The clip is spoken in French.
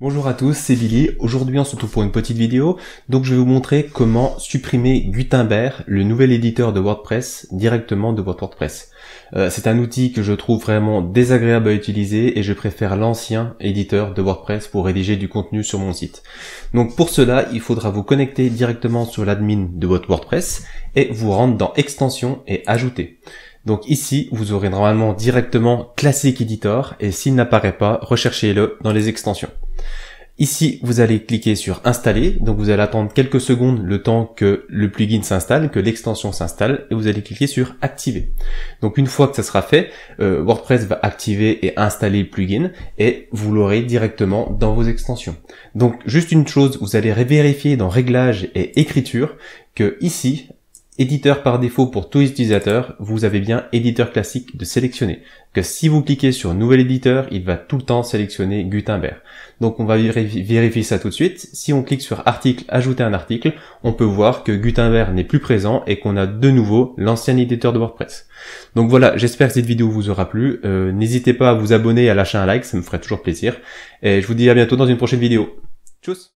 Bonjour à tous, c'est Billy. Aujourd'hui, on se retrouve pour une petite vidéo. Donc, je vais vous montrer comment supprimer Gutenberg, le nouvel éditeur de WordPress, directement de votre WordPress. Euh, c'est un outil que je trouve vraiment désagréable à utiliser et je préfère l'ancien éditeur de WordPress pour rédiger du contenu sur mon site. Donc, pour cela, il faudra vous connecter directement sur l'admin de votre WordPress et vous rendre dans Extensions et Ajouter. Donc ici, vous aurez normalement directement Classic Editor et s'il n'apparaît pas, recherchez-le dans les extensions. Ici, vous allez cliquer sur installer, donc vous allez attendre quelques secondes le temps que le plugin s'installe, que l'extension s'installe, et vous allez cliquer sur activer. Donc une fois que ça sera fait, euh, WordPress va activer et installer le plugin, et vous l'aurez directement dans vos extensions. Donc juste une chose, vous allez vérifier dans réglages et écriture que ici, éditeur par défaut pour tous les utilisateurs, vous avez bien éditeur classique de sélectionner. Que si vous cliquez sur nouvel éditeur, il va tout le temps sélectionner Gutenberg. Donc on va vérifier ça tout de suite. Si on clique sur article, ajouter un article, on peut voir que Gutenberg n'est plus présent et qu'on a de nouveau l'ancien éditeur de WordPress. Donc voilà, j'espère que cette vidéo vous aura plu. Euh, n'hésitez pas à vous abonner et à lâcher un like, ça me ferait toujours plaisir. Et je vous dis à bientôt dans une prochaine vidéo. Tchuss